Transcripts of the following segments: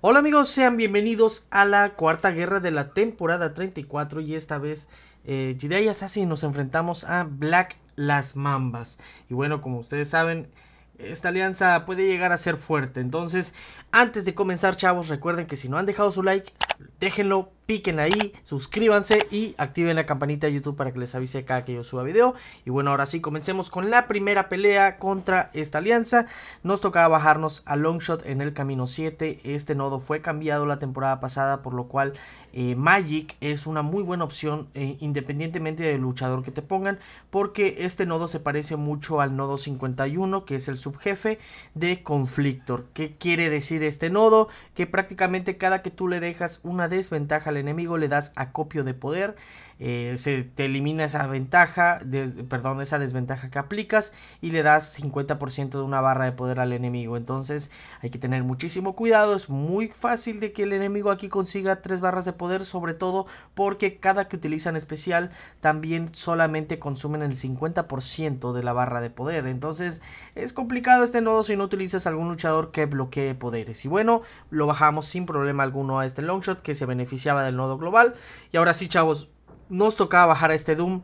Hola amigos, sean bienvenidos a la cuarta guerra de la temporada 34 y esta vez eh, Assassin nos enfrentamos a Black Las Mambas. Y bueno, como ustedes saben, esta alianza puede llegar a ser fuerte. Entonces, antes de comenzar chavos, recuerden que si no han dejado su like, déjenlo piquen ahí, suscríbanse y activen la campanita de YouTube para que les avise cada que yo suba video. Y bueno, ahora sí, comencemos con la primera pelea contra esta alianza. Nos tocaba bajarnos a Longshot en el camino 7. Este nodo fue cambiado la temporada pasada, por lo cual eh, Magic es una muy buena opción eh, independientemente del luchador que te pongan, porque este nodo se parece mucho al nodo 51, que es el subjefe de Conflictor. ¿Qué quiere decir este nodo? Que prácticamente cada que tú le dejas una desventaja enemigo le das acopio de poder eh, se te elimina esa ventaja, perdón, esa desventaja que aplicas y le das 50% de una barra de poder al enemigo. Entonces hay que tener muchísimo cuidado, es muy fácil de que el enemigo aquí consiga 3 barras de poder, sobre todo porque cada que utilizan especial también solamente consumen el 50% de la barra de poder. Entonces es complicado este nodo si no utilizas algún luchador que bloquee poderes. Y bueno, lo bajamos sin problema alguno a este longshot que se beneficiaba del nodo global. Y ahora sí, chavos, nos tocaba bajar a este Doom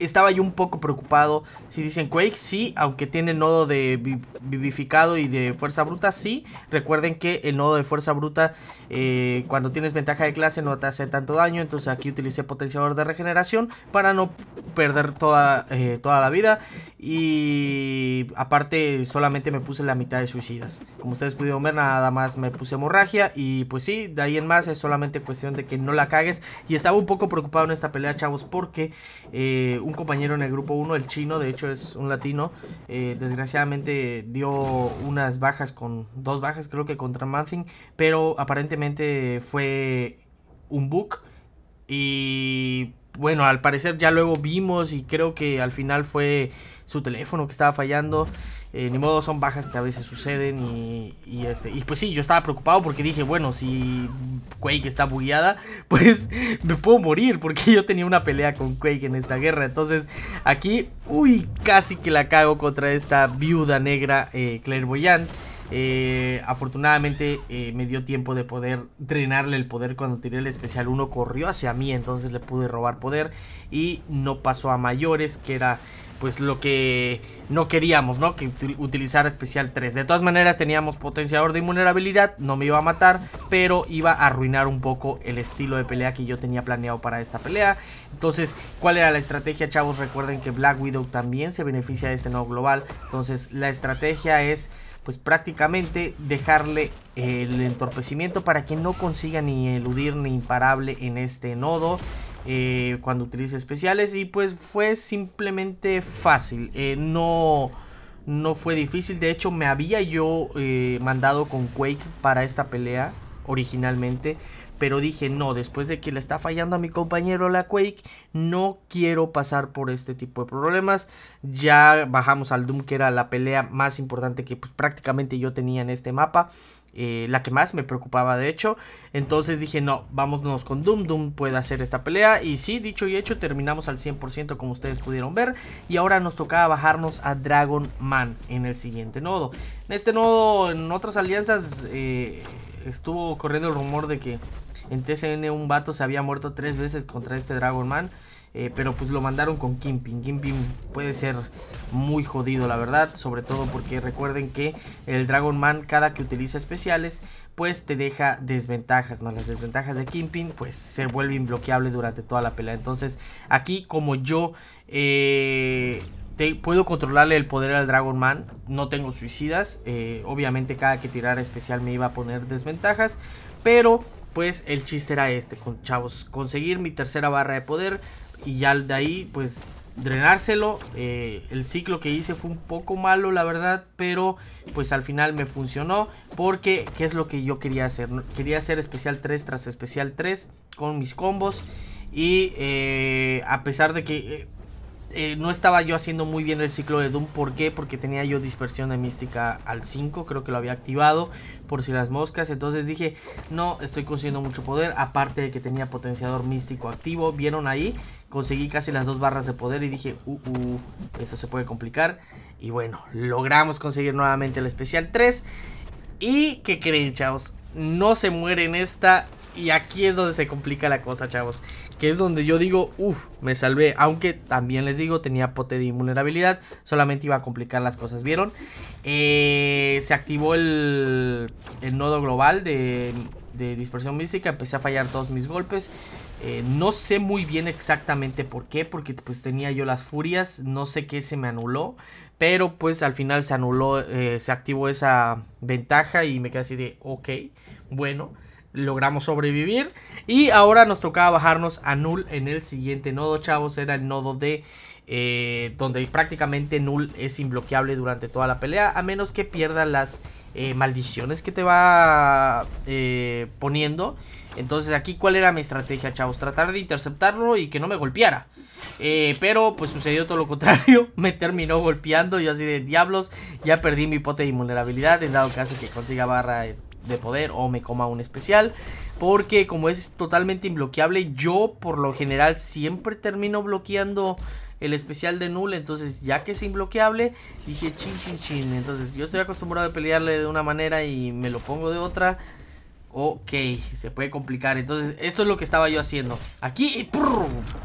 estaba yo un poco preocupado. Si dicen Quake, sí, aunque tiene nodo de vivificado y de fuerza bruta, sí. Recuerden que el nodo de fuerza bruta, eh, cuando tienes ventaja de clase, no te hace tanto daño. Entonces aquí utilicé potenciador de regeneración para no perder toda, eh, toda la vida. Y aparte, solamente me puse la mitad de suicidas. Como ustedes pudieron ver, nada más me puse hemorragia. Y pues sí, de ahí en más es solamente cuestión de que no la cagues. Y estaba un poco preocupado en esta pelea, chavos, porque... Eh, compañero en el grupo 1, el chino, de hecho es un latino, eh, desgraciadamente dio unas bajas con dos bajas creo que contra Manzing, pero aparentemente fue un book y bueno, al parecer ya luego vimos y creo que al final fue su teléfono que estaba fallando. Eh, ni modo, son bajas que a veces suceden y, este, y, pues sí, yo estaba preocupado porque dije, bueno, si Quake está bugueada, pues me puedo morir porque yo tenía una pelea con Quake en esta guerra. Entonces aquí, uy, casi que la cago contra esta viuda negra Claire eh, clairvoyante. Eh, afortunadamente eh, me dio tiempo de poder drenarle el poder cuando tiré el especial 1. Corrió hacia mí, entonces le pude robar poder y no pasó a mayores, que era pues lo que no queríamos, ¿no? Que utilizara especial 3. De todas maneras teníamos potenciador de invulnerabilidad, no me iba a matar, pero iba a arruinar un poco el estilo de pelea que yo tenía planeado para esta pelea. Entonces, ¿cuál era la estrategia, chavos? Recuerden que Black Widow también se beneficia de este nuevo global. Entonces, la estrategia es pues prácticamente dejarle el entorpecimiento para que no consiga ni eludir ni imparable en este nodo. Eh, cuando utilice especiales y pues fue simplemente fácil eh, no no fue difícil de hecho me había yo eh, mandado con Quake para esta pelea originalmente pero dije, no, después de que le está fallando a mi compañero la Quake, no quiero pasar por este tipo de problemas. Ya bajamos al Doom, que era la pelea más importante que pues, prácticamente yo tenía en este mapa. Eh, la que más me preocupaba de hecho entonces dije no, vámonos con Doom Doom puede hacer esta pelea y sí, dicho y hecho terminamos al 100% como ustedes pudieron ver y ahora nos tocaba bajarnos a Dragon Man en el siguiente nodo en este nodo, en otras alianzas eh, estuvo corriendo el rumor de que en TCN un vato se había muerto tres veces contra este Dragon Man. Eh, pero pues lo mandaron con Kimping. Kimping puede ser muy jodido, la verdad. Sobre todo porque recuerden que el Dragon Man, cada que utiliza especiales, pues te deja desventajas. Más las desventajas de Kimping, pues se vuelve inbloqueable durante toda la pelea. Entonces, aquí como yo. Eh, puedo controlarle el poder al Dragon Man. No tengo suicidas. Eh, obviamente, cada que tirara especial me iba a poner desventajas. Pero pues el chiste era este, con, chavos, conseguir mi tercera barra de poder y ya de ahí pues drenárselo. Eh, el ciclo que hice fue un poco malo, la verdad, pero pues al final me funcionó porque qué es lo que yo quería hacer. Quería hacer especial 3 tras especial 3 con mis combos y eh, a pesar de que... Eh, eh, no estaba yo haciendo muy bien el ciclo de Doom. ¿Por qué? Porque tenía yo dispersión de mística al 5. Creo que lo había activado por si las moscas. Entonces dije, no, estoy consiguiendo mucho poder. Aparte de que tenía potenciador místico activo. ¿Vieron ahí? Conseguí casi las dos barras de poder y dije, uh, uh, esto se puede complicar. Y bueno, logramos conseguir nuevamente el especial 3. Y, ¿qué creen, chavos? No se muere en esta y aquí es donde se complica la cosa, chavos. Que es donde yo digo, uff, me salvé. Aunque también les digo, tenía pote de invulnerabilidad. Solamente iba a complicar las cosas, ¿vieron? Eh, se activó el, el nodo global de, de, dispersión mística. Empecé a fallar todos mis golpes. Eh, no sé muy bien exactamente por qué. Porque pues tenía yo las furias. No sé qué se me anuló. Pero pues al final se anuló, eh, se activó esa ventaja y me quedé así de, ok, bueno logramos sobrevivir. Y ahora nos tocaba bajarnos a null en el siguiente nodo, chavos. Era el nodo de... Eh, donde prácticamente null es imbloqueable durante toda la pelea. A menos que pierda las eh, maldiciones que te va eh, poniendo. Entonces aquí cuál era mi estrategia, chavos. Tratar de interceptarlo y que no me golpeara. pero pues sucedió todo lo contrario. Me terminó golpeando. Yo así de diablos. Ya perdí mi pote de invulnerabilidad. En dado caso que consiga barra de poder o me coma un especial. Porque como es totalmente imbloqueable, yo por lo general siempre termino bloqueando el especial de Null. Entonces, ya que es imbloqueable, dije chin, chin, chin. Entonces, yo estoy acostumbrado a pelearle de una manera y me lo pongo de otra. Ok, se puede complicar. Entonces, esto es lo que estaba yo haciendo. Aquí,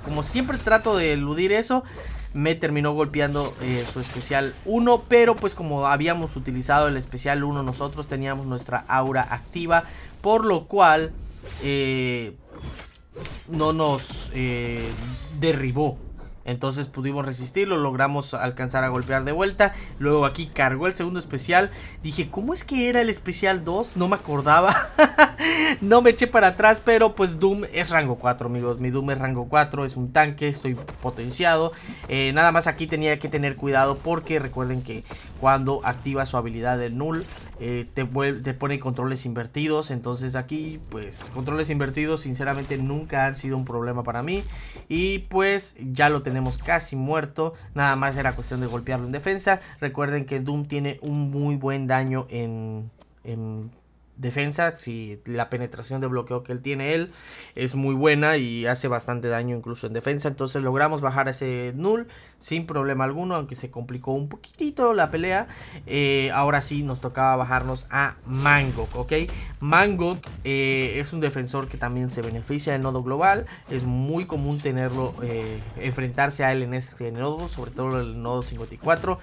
como siempre trato de eludir eso, me terminó golpeando eh, su especial 1, pero pues como habíamos utilizado el especial 1 nosotros teníamos nuestra aura activa, por lo cual eh, no nos eh, derribó entonces pudimos resistirlo, logramos alcanzar a golpear de vuelta. Luego aquí cargó el segundo especial. Dije, ¿cómo es que era el especial 2? No me acordaba. no me eché para atrás, pero pues Doom es rango 4, amigos. Mi Doom es rango 4, es un tanque, estoy potenciado. Eh, nada más aquí tenía que tener cuidado porque recuerden que cuando activa su habilidad de null eh, te, pone controles invertidos. Entonces aquí, pues, controles invertidos sinceramente nunca han sido un problema para mí. Y pues ya lo tenemos casi muerto. Nada más era cuestión de golpearlo en defensa. Recuerden que Doom tiene un muy buen daño en... en defensa, si la penetración de bloqueo que él tiene él es muy buena y hace bastante daño incluso en defensa, entonces logramos bajar ese null sin problema alguno, aunque se complicó un poquitito la pelea, eh, ahora sí nos tocaba bajarnos a Mangok, ¿ok? Mangok eh, es un defensor que también se beneficia del nodo global, es muy común tenerlo, eh, enfrentarse a él en este nodo, sobre todo el nodo 54,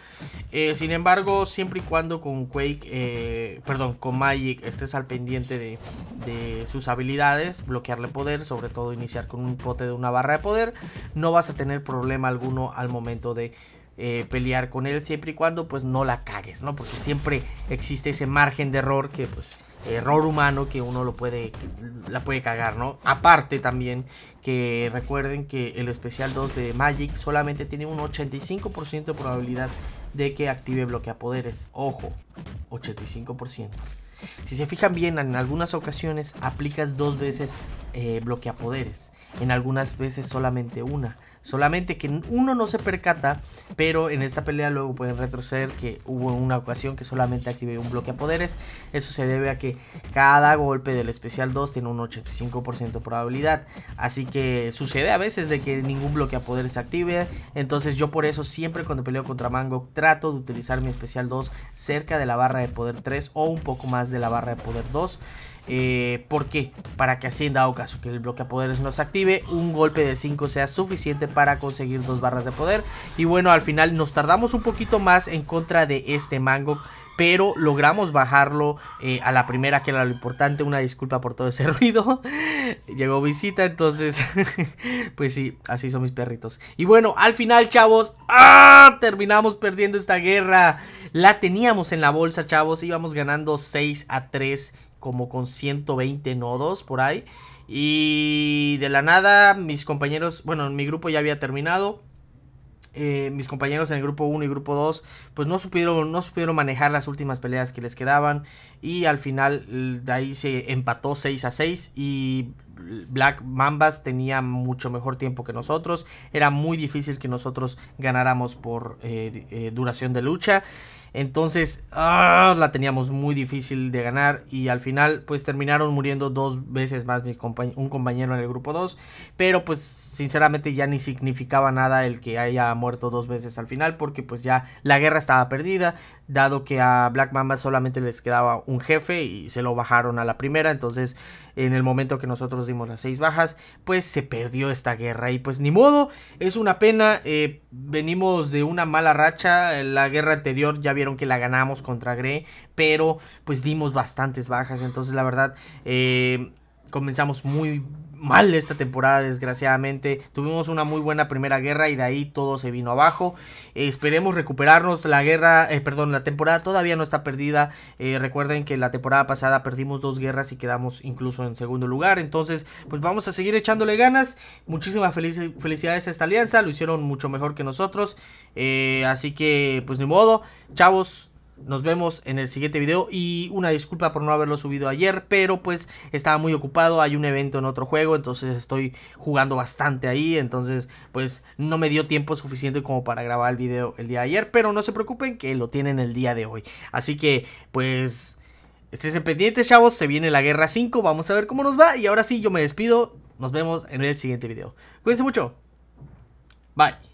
sin embargo, siempre y cuando con Quake, perdón, con Magic, al pendiente de, sus habilidades, bloquearle poder, sobre todo iniciar con un pote de una barra de poder, no vas a tener problema alguno al momento de eh, pelear con él, siempre y cuando pues no la cagues, ¿no? Porque siempre existe ese margen de error que pues error humano que uno lo puede la puede cagar, ¿no? Aparte también que recuerden que el especial 2 de Magic solamente tiene un 85% de probabilidad de que active bloquea poderes. Ojo, 85%. Si se fijan bien, en algunas ocasiones aplicas dos veces eh, bloqueapoderes, poderes, en algunas veces solamente una. Solamente que uno no se percata, pero en esta pelea luego pueden retroceder que hubo una ocasión que solamente activé un bloque a poderes. Eso se debe a que cada golpe del especial 2 tiene un 85% de probabilidad. Así que sucede a veces de que ningún bloque a poderes se active. Entonces yo por eso siempre cuando peleo contra Mango trato de utilizar mi especial 2 cerca de la barra de poder 3 o un poco más de la barra de poder 2. Eh, ¿Por qué? Para que así en dado caso que el bloque a poderes nos active, un golpe de 5 sea suficiente para conseguir dos barras de poder. Y bueno, al final nos tardamos un poquito más en contra de este mango pero logramos bajarlo eh, a la primera, que era lo importante. Una disculpa por todo ese ruido. Llegó visita, entonces, pues sí, así son mis perritos. Y bueno, al final, chavos, ¡ah! terminamos perdiendo esta guerra. La teníamos en la bolsa, chavos. Íbamos ganando 6 a 3 como con 120 nodos por ahí. Y de la nada, mis compañeros, bueno, mi grupo ya había terminado. Eh, mis compañeros en el grupo 1 y grupo 2 pues no supieron, no supieron manejar las últimas peleas que les quedaban y al final de ahí se empató 6 a 6 y Black Mambas tenía mucho mejor tiempo que nosotros era muy difícil que nosotros ganáramos por eh, eh, duración de lucha entonces, ah, la teníamos muy difícil de ganar y al final pues terminaron muriendo dos veces más un compañero en el grupo 2. Pero pues sinceramente ya ni significaba nada el que haya muerto dos veces al final porque pues ya la guerra estaba perdida, dado que a Black Mamba solamente les quedaba un jefe y se lo bajaron a la primera, entonces en el momento que nosotros dimos las seis bajas, pues se perdió esta guerra y pues ni modo, es una pena, eh, venimos de una mala racha, la guerra anterior ya vieron que la ganamos contra Grey, pero pues dimos bastantes bajas, entonces la verdad... Eh, comenzamos muy mal esta temporada, desgraciadamente. Tuvimos una muy buena primera guerra y de ahí todo se vino abajo. Eh, esperemos recuperarnos. La guerra, eh, perdón, la temporada todavía no está perdida. Eh, recuerden que la temporada pasada perdimos dos guerras y quedamos incluso en segundo lugar. Entonces, pues vamos a seguir echándole ganas. Muchísimas felicidades a esta alianza. Lo hicieron mucho mejor que nosotros. así que, pues ni modo. Chavos, nos vemos en el siguiente video y una disculpa por no haberlo subido ayer, pero pues estaba muy ocupado, hay un evento en otro juego, entonces estoy jugando bastante ahí, entonces pues no me dio tiempo suficiente como para grabar el video el día de ayer, pero no se preocupen que lo tienen el día de hoy. Así que pues estén pendientes chavos, se viene la Guerra 5, vamos a ver cómo nos va y ahora sí yo me despido, nos vemos en el siguiente video. Cuídense mucho, bye.